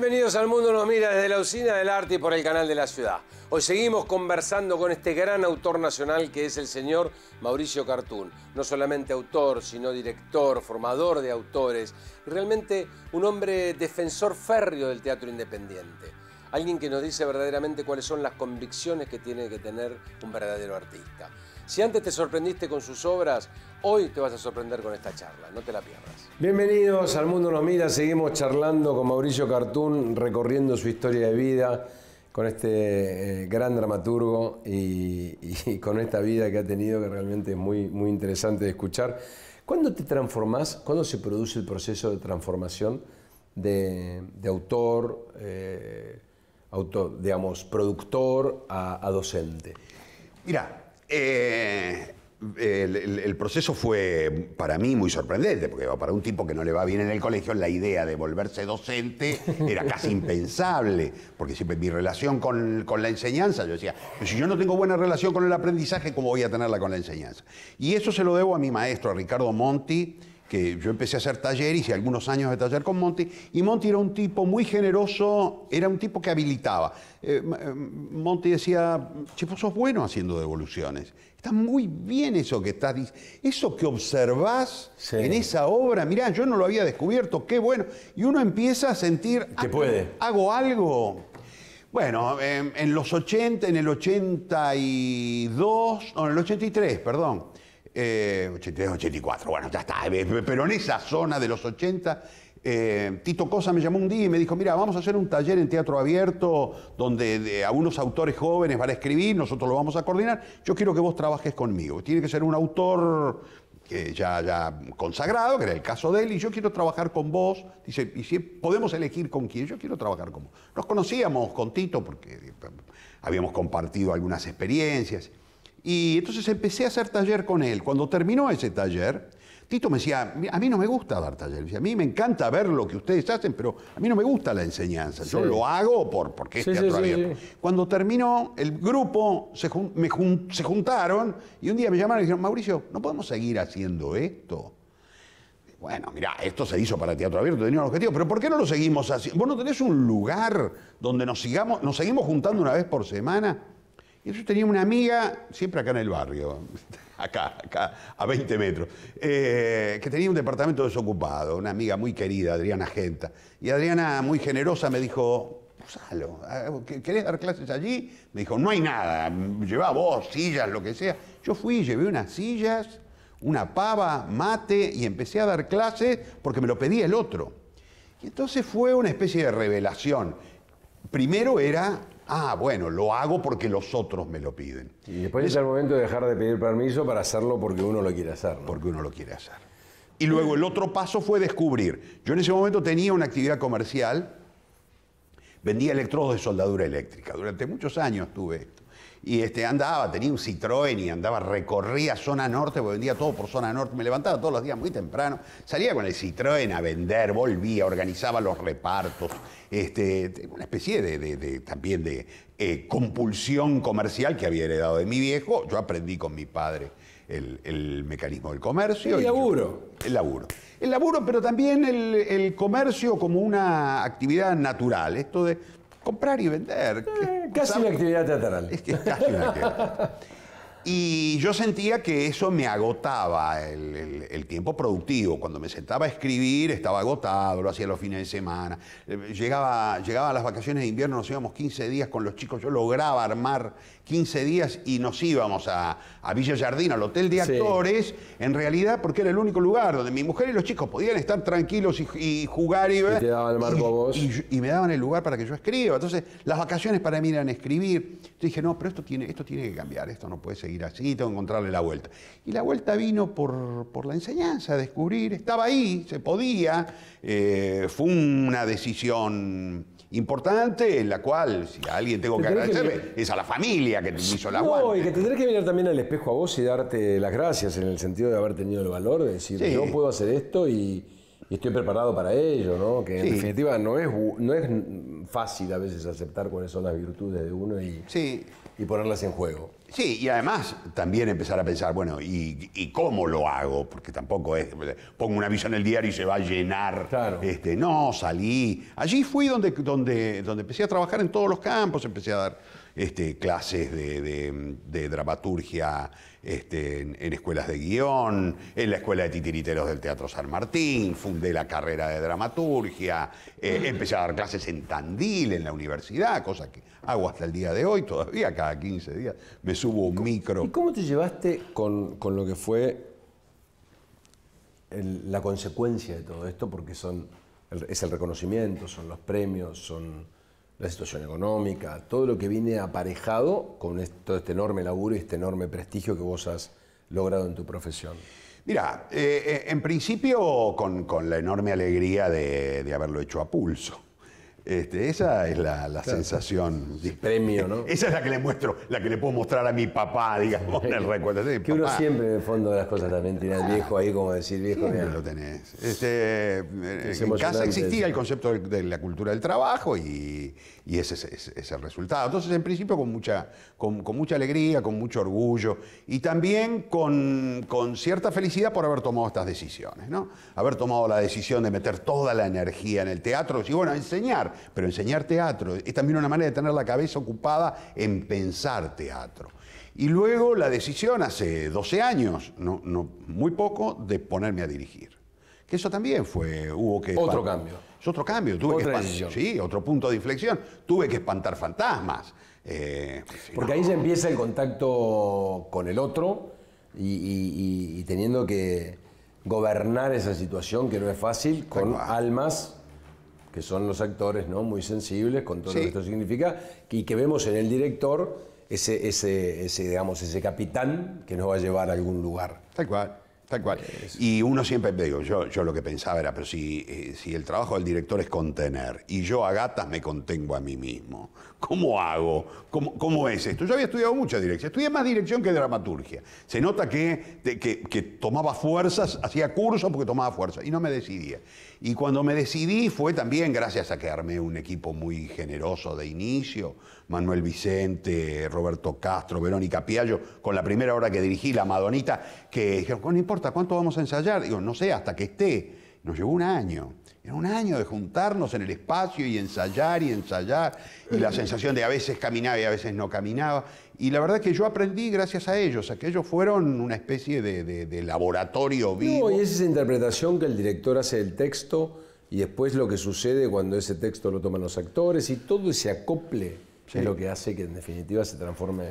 Bienvenidos al Mundo Nos Mira desde la Usina del Arte y por el canal de la ciudad. Hoy seguimos conversando con este gran autor nacional que es el señor Mauricio Cartún. No solamente autor, sino director, formador de autores. Realmente un hombre defensor férreo del teatro independiente. Alguien que nos dice verdaderamente cuáles son las convicciones que tiene que tener un verdadero artista. Si antes te sorprendiste con sus obras, hoy te vas a sorprender con esta charla, no te la pierdas. Bienvenidos al Mundo Nos Mira, seguimos charlando con Mauricio Cartún, recorriendo su historia de vida con este eh, gran dramaturgo y, con esta vida que ha tenido que realmente es muy, muy interesante de escuchar. ¿Cuándo te transformás? ¿Cuándo se produce el proceso de transformación de, autor, eh, digamos, productor a, a docente? Mira, eh, el, proceso fue para mí muy sorprendente, porque para un tipo que no le va bien en el colegio, la idea de volverse docente era casi impensable, porque siempre mi relación con, con, la enseñanza, yo decía, si yo no tengo buena relación con el aprendizaje, ¿cómo voy a tenerla con la enseñanza? Y eso se lo debo a mi maestro, a Ricardo Monti, que yo empecé a hacer taller, hice algunos años de taller con Monty, y Monty era un tipo muy generoso, era un tipo que habilitaba. Eh, eh Monty decía, che, vos sos bueno haciendo devoluciones. Está muy bien eso que estás Eso que observás en esa obra, mirá, yo no lo había descubierto, qué bueno. Y uno empieza a sentir, que ah, hago algo, bueno, en, los 80, en el 82, no, en el 83, perdón, 83, eh, 84, bueno, ya está. Eh, eh, pero en esa zona de los 80, Tito Cosa me llamó un día y me dijo, mira, vamos a hacer un taller en teatro abierto donde algunos unos autores jóvenes van a escribir, nosotros lo vamos a coordinar, yo quiero que vos trabajes conmigo. Tiene que ser un autor que ya, ya consagrado, que era el caso de él, y yo quiero trabajar con vos. Dice, y si podemos elegir con quién, yo quiero trabajar con vos. Nos conocíamos con Tito porque habíamos compartido algunas experiencias. Y entonces empecé a hacer taller con él. Cuando terminó ese taller, Tito me decía, a mí no me gusta dar talleres, a mí me encanta ver lo que ustedes hacen, pero a mí no me gusta la enseñanza, yo lo hago por, porque es teatro abierto. Cuando terminó, el grupo se, juntaron y un día me llamaron y dijeron, Mauricio, ¿no podemos seguir haciendo esto? Bueno, mira, esto se hizo para Teatro Abierto, tenía un objetivo, pero ¿por qué no lo seguimos haciendo? ¿Vos no tenés un lugar donde nos sigamos, nos seguimos juntando una vez por semana? Y yo tenía una amiga, siempre acá en el barrio, acá, acá, a 20 metros, eh, que tenía un departamento desocupado, una amiga muy querida, Adriana Genta. Y Adriana, muy generosa, me dijo, usalo, ah, ¿querés dar clases allí? Me dijo, no hay nada, llevá vos, sillas, lo que sea. Yo fui, llevé unas sillas, una pava, mate, y empecé a dar clases porque me lo pedía el otro. Y entonces fue una especie de revelación. Primero era ah, bueno, lo hago porque los otros me lo piden. Y después es... el momento de dejar de pedir permiso para hacerlo porque uno lo quiere hacer. Porque uno lo quiere hacer. Y luego el otro paso fue descubrir. Yo en ese momento tenía una actividad comercial, vendía electrodos de soldadura eléctrica. Durante muchos años tuve esto. Y este, andaba, tenía un Citroën y andaba, recorría zona norte, porque vendía todo por zona norte. Me levantaba todos los días muy temprano, salía con el Citroën a vender, volvía, organizaba los repartos. Este, una especie de, también de eh, compulsión comercial que había heredado de mi viejo. Yo aprendí con mi padre el, mecanismo del comercio. El laburo. el laburo. El laburo, pero también el, el comercio como una actividad natural. Esto de comprar y vender. Eh, casi una actividad teatral. casi una actividad y yo sentía que eso me agotaba el, tiempo productivo. Cuando me sentaba a escribir estaba agotado, lo hacía los fines de semana. Eh, llegaba, llegaba a las vacaciones de invierno, nos íbamos 15 días con los chicos. Yo lograba armar 15 días y nos íbamos a, a Villa Jardín, al Hotel de Actores, en realidad porque era el único lugar donde mi mujer y los chicos podían estar tranquilos y, jugar y ver. Y me daban el lugar para que yo escriba. Entonces, las vacaciones para mí eran escribir. Yo dije, no, pero esto tiene, esto tiene que cambiar, esto no puede seguir así, tengo que encontrarle la vuelta. Y la vuelta vino por, la enseñanza, descubrir, estaba ahí, se podía, eh, fue una decisión importante en la cual, si a alguien tengo que agradecerle, es a la familia que te hizo la vuelta. y que tendrás que venir también al espejo a vos y darte las gracias en el sentido de haber tenido el valor de decir, yo puedo hacer esto y y estoy preparado para ello, ¿no? Que en definitiva no es, no es fácil a veces aceptar cuáles son las virtudes de uno y, y ponerlas en juego. Sí, y además también empezar a pensar, bueno, ¿y, cómo lo hago? Porque tampoco es, pongo una visión en el diario y se va a llenar. Este, no, salí. Allí fui donde, donde, donde empecé a trabajar en todos los campos, empecé a dar este, clases de, dramaturgia este, en, escuelas de guión, en la escuela de titiriteros del Teatro San Martín, fundé la carrera de dramaturgia, eh, empecé a dar clases en Tandil, en la universidad, cosa que hago hasta el día de hoy todavía, cada 15 días me subo un micro. ¿Y cómo te llevaste con, lo que fue la consecuencia de todo esto? Porque son, es el reconocimiento, son los premios, son la situación económica, todo lo que viene aparejado con este, este enorme laburo y este enorme prestigio que vos has logrado en tu profesión? Mira, eh, eh, en principio con, la enorme alegría de haberlo hecho a pulso. Este, esa es la, sensación. de premio, ¿no? Esa es la que le muestro, la que le puedo mostrar a mi papá, digamos, en el recuerdo. que uno siempre en el fondo de las cosas también tiene al viejo ahí, como decir viejo. lo tenés. Este, eh, en casa existía el concepto de la cultura del trabajo y, ese es, el resultado. Entonces, en principio, con mucha, mucha alegría, con mucho orgullo y también con, con cierta felicidad por haber tomado estas decisiones, ¿no? Haber tomado la decisión de meter toda la energía en el teatro y, bueno, enseñar pero enseñar teatro es también una manera de tener la cabeza ocupada en pensar teatro. Y luego la decisión hace 12 años, no, muy poco, de ponerme a dirigir. Que eso también fue, hubo que... Otro cambio. Es otro cambio, tuve que Sí, otro punto de inflexión. Tuve que espantar fantasmas. Eh, Porque ahí ya empieza el contacto con el otro y, teniendo que gobernar esa situación que no es fácil con almas que son los actores ¿no? muy sensibles con todo lo que esto significa, y que vemos en el director ese, ese, ese, digamos, ese capitán que nos va a llevar a algún lugar. Tal cual. Tal cual. Y uno siempre, digo, yo, yo lo que pensaba era, pero si, eh, si el trabajo del director es contener y yo a gatas me contengo a mí mismo, ¿cómo hago? ¿Cómo, es esto? Yo había estudiado mucha dirección, estudié más dirección que dramaturgia. Se nota que, que, tomaba fuerzas, hacía cursos porque tomaba fuerzas y no me decidía. Y cuando me decidí fue también gracias a que armé un equipo muy generoso de inicio, Manuel Vicente, Roberto Castro, Verónica Piallo, con la primera obra que dirigí, La Madonita, que dijeron, con no importa ¿Hasta ¿cuánto vamos a ensayar? Digo, no sé, hasta que esté. Nos llevó un año. Era un año de juntarnos en el espacio y ensayar y ensayar. Y la sensación de a veces caminaba y a veces no caminaba. Y la verdad es que yo aprendí gracias a ellos. Aquellos fueron una especie de, laboratorio vivo. No, y es esa interpretación que el director hace del texto y después lo que sucede cuando ese texto lo toman los actores y todo ese acople es lo que hace que en definitiva se transforme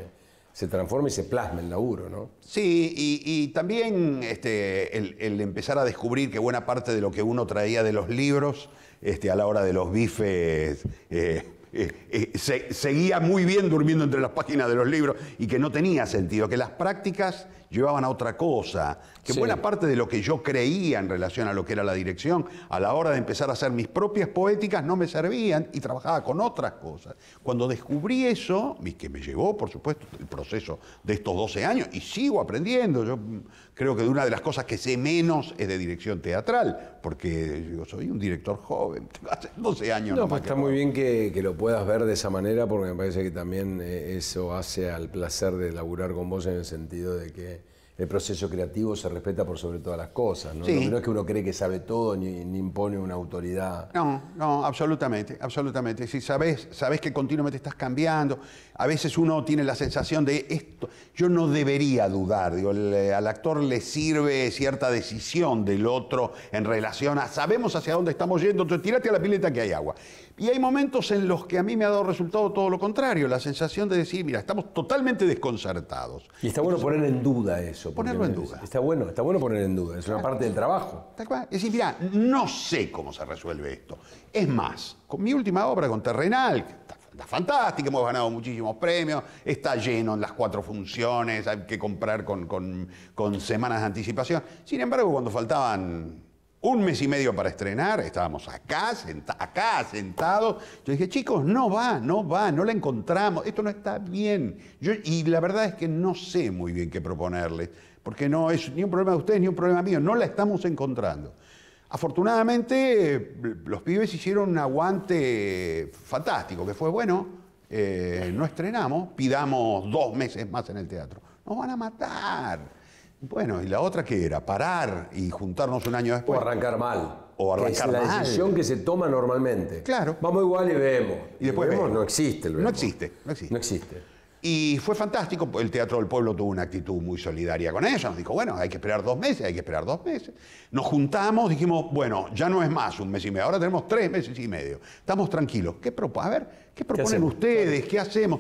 se transforma y se plasma el laburo, ¿no? Sí, y, también este, el, empezar a descubrir que buena parte de lo que uno traía de los libros este, a la hora de los bifes eh, eh, eh, se, seguía muy bien durmiendo entre las páginas de los libros y que no tenía sentido, que las prácticas llevaban a otra cosa, que buena parte de lo que yo creía en relación a lo que era la dirección, a la hora de empezar a hacer mis propias poéticas, no me servían y trabajaba con otras cosas. Cuando descubrí eso, que me llevó, por supuesto, el proceso de estos 12 años, y sigo aprendiendo, yo creo que de una de las cosas que sé menos es de dirección teatral, porque yo soy un director joven, hace 12 años. No, pues está muy bien que, que, lo puedas ver de esa manera, porque me parece que también eh, eso hace al placer de laburar con vos en el sentido de que el proceso creativo se respeta por sobre todas las cosas, ¿no? es que uno cree que sabe todo ni, impone una autoridad. No, no, absolutamente, absolutamente. Si sabes, sabes que continuamente estás cambiando, a veces uno tiene la sensación de esto, yo no debería dudar, eh, al actor le sirve cierta decisión del otro en relación a sabemos hacia dónde estamos yendo, entonces tírate a la pileta que hay agua. Y hay momentos en los que a mí me ha dado resultado todo lo contrario, la sensación de decir, mira, estamos totalmente desconcertados. Y está bueno poner en duda eso ponerlo en duda. Está bueno, está bueno poner en duda, es una parte del trabajo. Es decir, mira, no sé cómo se resuelve esto. Es más, con mi última obra, con Terrenal, que está, fantástica, hemos ganado muchísimos premios, está lleno en las cuatro funciones, hay que comprar con, con semanas de anticipación. Sin embargo, cuando faltaban un mes y medio para estrenar, estábamos acá, acá sentados. Yo dije, chicos, no va, no va, no la encontramos, esto no está bien. Yo, y la verdad es que no sé muy bien qué proponerles, porque no es ni un problema de ustedes ni un problema mío, no la estamos encontrando. Afortunadamente, eh, los pibes hicieron un aguante fantástico, que fue, bueno, eh, no estrenamos, pidamos dos meses más en el teatro. Nos van a matar. Bueno, ¿y la otra que era? ¿Parar y juntarnos un año después? O arrancar mal. O arrancar mal. es la decisión que se toma normalmente. Claro. Vamos igual y vemos. Y después vemos, No existe el No existe, no existe. Y fue fantástico, el Teatro del Pueblo tuvo una actitud muy solidaria con ella, nos dijo, bueno, hay que esperar dos meses, hay que esperar dos meses. Nos juntamos, dijimos, bueno, ya no es más un mes y medio, ahora tenemos tres meses y medio, estamos tranquilos. ¿Qué a ver, ¿qué proponen ustedes? ¿Qué hacemos?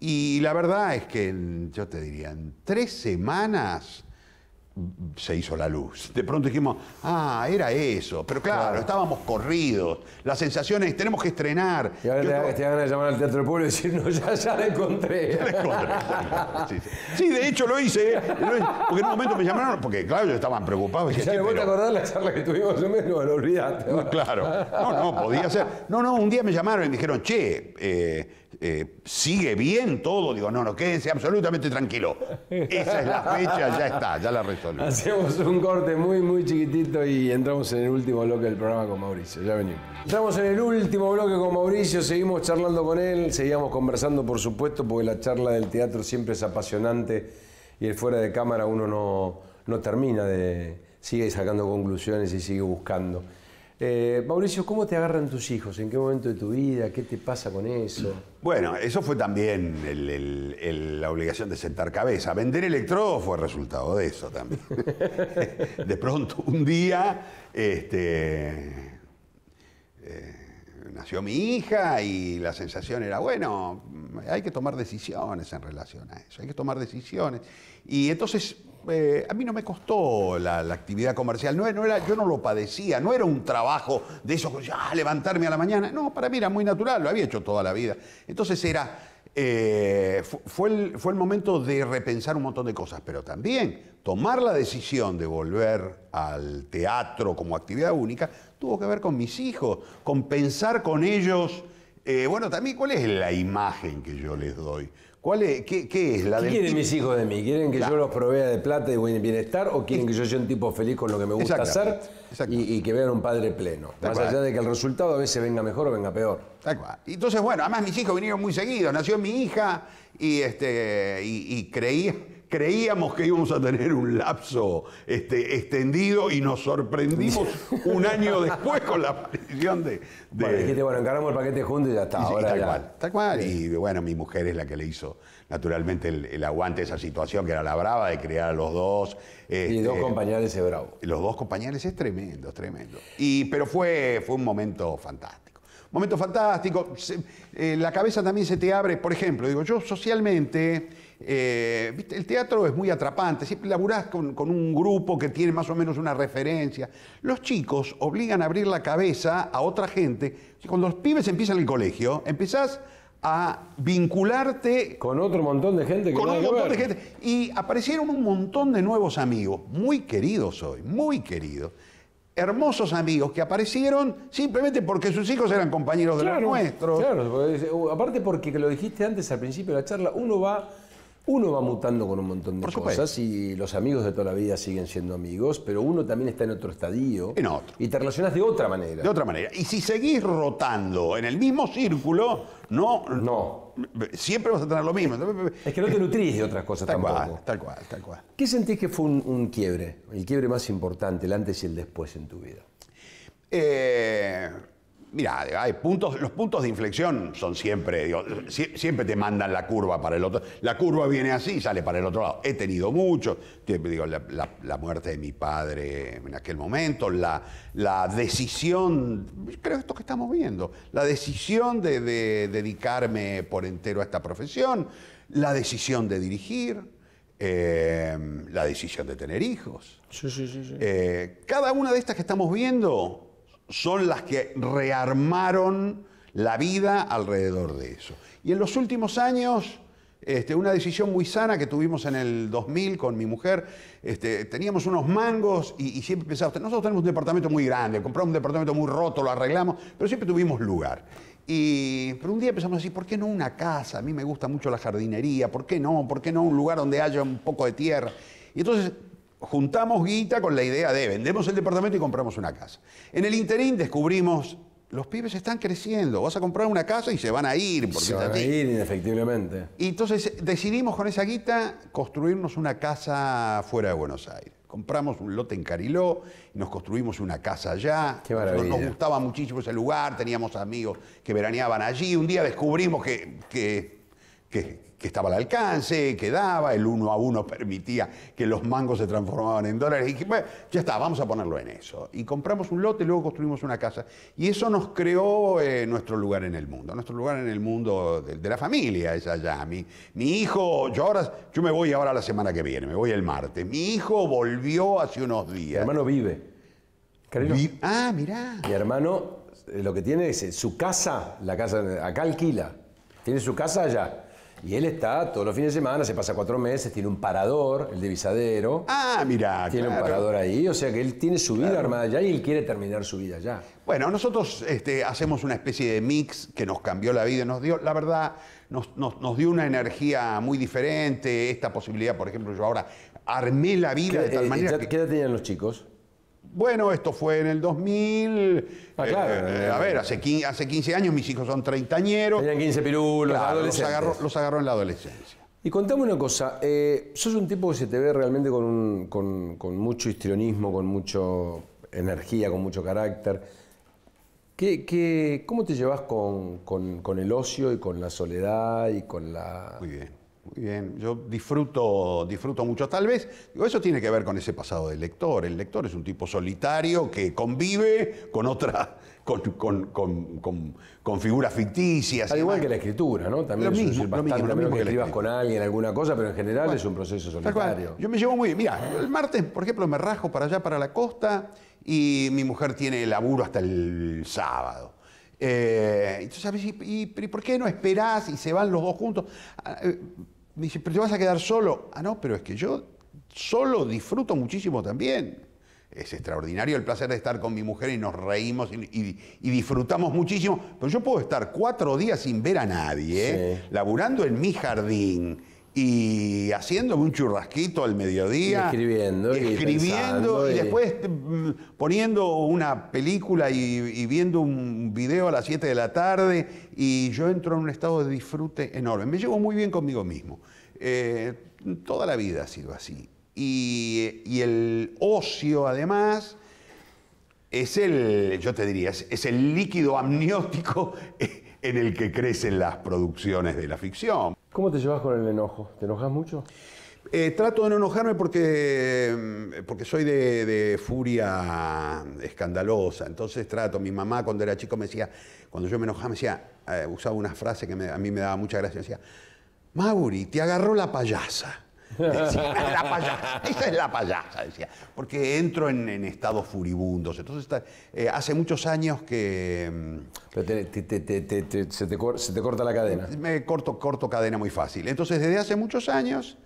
Y la verdad es que, yo te diría, en tres semanas se hizo la luz. De pronto dijimos, ah, era eso. Pero claro, estábamos corridos. La sensación es, tenemos que estrenar. Y ahora te, te, van a llamar al Teatro del Pueblo y decir, no, ya, ya la encontré. Ya la encontré. sí, sí. sí, de hecho ¿eh? lo hice, Porque en un momento me llamaron, porque claro, yo estaba preocupado. ya, ¿Vos te acordás la charla que tuvimos? mes? No, lo olvidaste. claro. No, no, podía ser. No, no, un día me llamaron y me dijeron, che, eh, eh, sigue bien todo, digo, no, no, quédense absolutamente tranquilo. Esa es la fecha, ya está, ya la resolvimos Hacemos un corte muy, muy chiquitito y entramos en el último bloque del programa con Mauricio, ya venimos. Entramos en el último bloque con Mauricio, seguimos charlando con él, seguíamos conversando, por supuesto, porque la charla del teatro siempre es apasionante y el fuera de cámara uno no, no termina de... sigue sacando conclusiones y sigue buscando. Eh, Mauricio, ¿cómo te agarran tus hijos? ¿En qué momento de tu vida? ¿Qué te pasa con eso? Bueno, eso fue también la obligación de sentar cabeza. Vender electrodo fue resultado de eso también. de pronto, un día, este, eh, nació mi hija y la sensación era, bueno, hay que tomar decisiones en relación a eso, hay que tomar decisiones. Y entonces eh, a mí no me costó la, actividad comercial, no, era, yo no lo padecía, no era un trabajo de esos, ah, levantarme a la mañana, no, para mí era muy natural, lo había hecho toda la vida. Entonces era, eh, fue, fue el momento de repensar un montón de cosas, pero también tomar la decisión de volver al teatro como actividad única tuvo que ver con mis hijos, con pensar con ellos. Eh, bueno, también, ¿cuál es la imagen que yo les doy? ¿Cuál es, qué, es la ¿Qué quieren mis hijos de mí? ¿Quieren que yo los provea de plata y bienestar o quieren que yo sea un tipo feliz con lo que me gusta hacer y, que vean un padre pleno? Más allá de que el resultado a veces venga mejor o venga peor. Entonces, bueno, además mis hijos vinieron muy seguidos. Nació mi hija y, este, y creí creíamos que íbamos a tener un lapso este, extendido y nos sorprendimos un año después con la aparición de... Bueno, dijiste, bueno, encargamos el paquete juntos y ya está. ahora tal cual, Y bueno, mi mujer es la que le hizo naturalmente el, aguante a esa situación, que era la brava de criar a los dos. y dos este, compañeros de bravo. Los dos compañeros es tremendo, es tremendo. Y, pero fue, fue un momento fantástico. Momento fantástico. Eh, la cabeza también se te abre, por ejemplo, digo, yo socialmente eh, el teatro es muy atrapante, siempre laburás con, un grupo que tiene más o menos una referencia. Los chicos obligan a abrir la cabeza a otra gente. Cuando los pibes empiezan el colegio, empezás a vincularte con otro montón de gente que con un montón de gente y aparecieron un montón de nuevos amigos muy queridos hoy muy queridos hermosos amigos que aparecieron simplemente porque sus hijos eran compañeros de los nuestros claro uh, aparte porque lo dijiste antes al principio de la charla uno va uno va mutando con un montón de cosas y los amigos de toda la vida siguen siendo amigos, pero uno también está en otro estadio. En otro. Y te relacionas de otra manera. De otra manera. Y si seguís rotando en el mismo círculo, no. No. Siempre vas a tener lo mismo. Es que no te nutrís de otras cosas tal tampoco. Cual, tal cual, tal cual. ¿Qué sentís que fue un, un, quiebre? El quiebre más importante, el antes y el después en tu vida. Eh Mira, hay puntos, los puntos de inflexión son siempre, siempre te mandan la curva para el otro. La curva viene así y sale para el otro lado. He tenido mucho, la, muerte de mi padre en aquel momento, la, decisión, creo esto que estamos viendo, la decisión de, dedicarme por entero a esta profesión, la decisión de dirigir, eh, la decisión de tener hijos. Sí, sí, sí. Eh, cada una de estas que estamos viendo son las que rearmaron la vida alrededor de eso. Y en los últimos años, este, una decisión muy sana que tuvimos en el 2000 con mi mujer, este, teníamos unos mangos y, siempre pensábamos, nosotros tenemos un departamento muy grande, compramos un departamento muy roto, lo arreglamos, pero siempre tuvimos lugar. Y, pero un día empezamos así, ¿por qué no una casa? A mí me gusta mucho la jardinería, ¿por qué no? ¿Por qué no un lugar donde haya un poco de tierra? Y entonces juntamos guita con la idea de vendemos el departamento y compramos una casa. En el interín descubrimos, los pibes están creciendo, vas a comprar una casa y se van a ir. Porque se van a ir indefectiblemente. Y entonces eh, decidimos con esa guita construirnos una casa fuera de Buenos Aires. Compramos un lote en Cariló, nos construimos una casa allá. Qué nos, nos, gustaba muchísimo ese lugar, teníamos amigos que veraneaban allí. Un día descubrimos que, que, que que estaba al alcance, que daba, el uno a uno permitía que los mangos se transformaban en dólares. Y dije, bueno, ya está, vamos a ponerlo en eso. Y compramos un lote, luego construimos una casa. Y eso nos creó eh, nuestro lugar en el mundo, nuestro lugar en el mundo de, la familia, es allá. Mi, mi, hijo, yo ahora, yo me voy ahora la semana que viene, me voy el martes. Mi hijo volvió hace unos días. Mi hermano vive. ah, mirá. Mi hermano eh, lo que tiene es eh, su casa, la casa acá alquila. Tiene su casa allá y él está todos los fines de semana, se pasa cuatro meses, tiene un parador, el de Visadero. Ah, mira. Tiene un parador ahí, o sea que él tiene su vida armada ya y él quiere terminar su vida ya. Bueno, nosotros este, hacemos una especie de mix que nos cambió la vida, nos dio, la verdad, nos, dio una energía muy diferente. Esta posibilidad, por ejemplo, yo ahora armé la vida de tal manera. ¿Qué edad tenían los chicos? Bueno, esto fue en el 2000. Ah, eh, eh, a ver, hace 15, hace 15, años mis hijos son treintañeros. Tenían 15 pirulos, los, agarró, en la adolescencia. Y contame una cosa, eh, sos un tipo que se te ve realmente con, mucho histrionismo, con mucha energía, con mucho carácter. ¿Qué, qué cómo te llevas con, con, el ocio y con la soledad y con la... Muy bien. Muy bien, yo disfruto, disfruto mucho. Tal vez, eso tiene que ver con ese pasado del lector. El lector es un tipo solitario que convive con otra, con, con, con, figuras ficticias. Al igual que la escritura, ¿no? También es un bastante, lo lo que, escribas con alguien alguna cosa, pero en general es un proceso solitario. Yo me llevo muy bien. Mira, el martes, por ejemplo, me rajo para allá, para la costa, y mi mujer tiene laburo hasta el sábado. Eh, entonces, ¿y, y, por qué no esperás y se van los dos juntos? Ah, eh, me dice, pero te vas a quedar solo. Ah, no, pero es que yo solo disfruto muchísimo también. Es extraordinario el placer de estar con mi mujer y nos reímos y, disfrutamos muchísimo. Pero yo puedo estar cuatro días sin ver a nadie, ¿eh? laburando en mi jardín y haciéndome un churrasquito al mediodía. escribiendo. escribiendo y, después mm, poniendo una película y, viendo un video a las 7 de la tarde y yo entro en un estado de disfrute enorme. Me llevo muy bien conmigo mismo. Eh, toda la vida ha sido así. Y, el ocio además es el, yo te diría, es el líquido amniótico en el que crecen las producciones de la ficción. ¿Cómo te llevas con el enojo? ¿Te enojas mucho? Eh, trato de no enojarme porque, mm, porque soy de, furia escandalosa. Entonces trato. Mi mamá cuando era chico me decía, cuando yo me enojaba, me decía, eh, usaba una frase que a mí me daba mucha gracia. decía, Mauri, te agarró la payasa esa es la payasa, decía. Porque entro en, estados furibundos. Entonces, eh, hace muchos años que. se, te corta la cadena. Me corto, corto cadena muy fácil. Entonces, desde hace muchos años.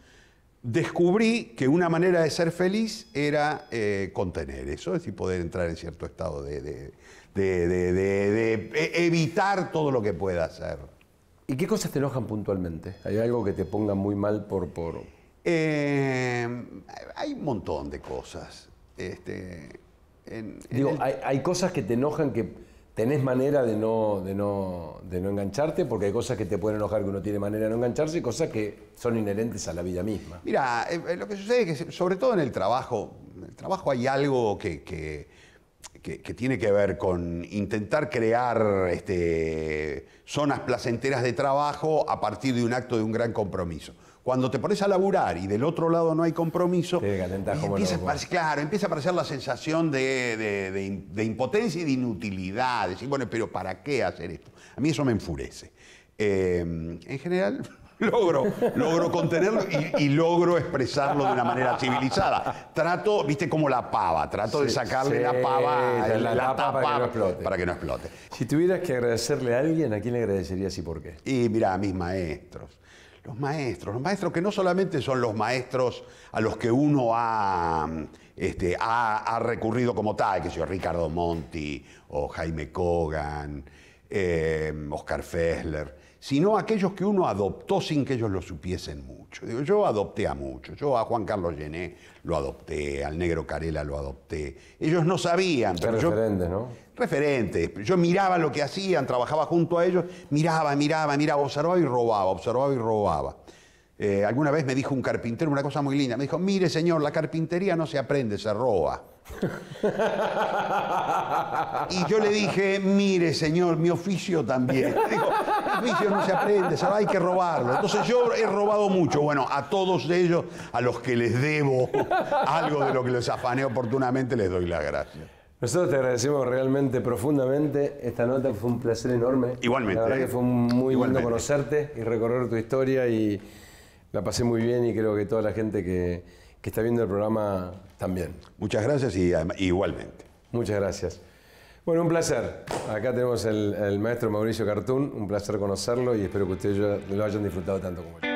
Descubrí que una manera de ser feliz era eh, contener eso, es decir, poder entrar en cierto estado de, de e, evitar todo lo que pueda hacer. ¿Y qué cosas te enojan puntualmente? ¿Hay algo que te ponga muy mal por, por, Em, hay un montón de cosas. Este, Digo, hay, cosas que te enojan que tenés manera de no, de, no, de no engancharte, porque hay cosas que te pueden enojar que uno tiene manera de no engancharse y cosas que son inherentes a la vida misma. Mira, eh, eh, lo que sucede es que, sobre todo en el trabajo, el trabajo hay algo que, que, tiene que ver con intentar crear este, zonas placenteras de trabajo a partir de un acto de un gran compromiso. Cuando te pones a laburar y del otro lado no hay compromiso, empieza, a aparecer la sensación de, impotencia y de inutilidad. Decir, bueno, pero ¿para qué hacer esto? A mí eso me enfurece. Em, en general, logro, logro contenerlo y, logro expresarlo de una manera civilizada. Trato, viste, como la pava, trato de sacarle la pava, la, tapa para que, no explote. Si tuvieras que agradecerle a alguien, ¿a quién le agradecerías y por qué? Y mira, a mis maestros los maestros, los maestros que no solamente son los maestros a los que uno ha, este, recurrido como tal, que sea Ricardo Monti o Jaime Cogan, eh, Oscar Fessler, sino aquellos que uno adoptó sin que ellos lo supiesen mucho. Digo, yo adopté a muchos, yo a Juan Carlos Llené lo adopté, al negro Carela lo adopté. Ellos no sabían, pero, yo, referentes. Yo miraba lo que hacían, trabajaba junto a ellos, miraba, miraba, miraba, observaba y robaba, observaba y robaba. Eh, alguna vez me dijo un carpintero una cosa muy linda. Me dijo, mire señor, la carpintería no se aprende, se roba. y yo le dije, mire señor, mi oficio también. mi oficio no se aprende, hay que robarlo. Entonces yo he robado mucho. Bueno, a todos ellos, a los que les debo algo de lo que les afané oportunamente, les doy las gracias. Nosotros te agradecemos realmente profundamente esta nota, fue un placer enorme. Igualmente. La verdad que fue muy bueno conocerte y recorrer tu historia y la pasé muy bien y creo que toda la gente que, está viendo el programa también. Muchas gracias y igualmente. Muchas gracias. Bueno, un placer. Acá tenemos el, maestro Mauricio Cartún, un placer conocerlo y espero que ustedes lo hayan disfrutado tanto como yo.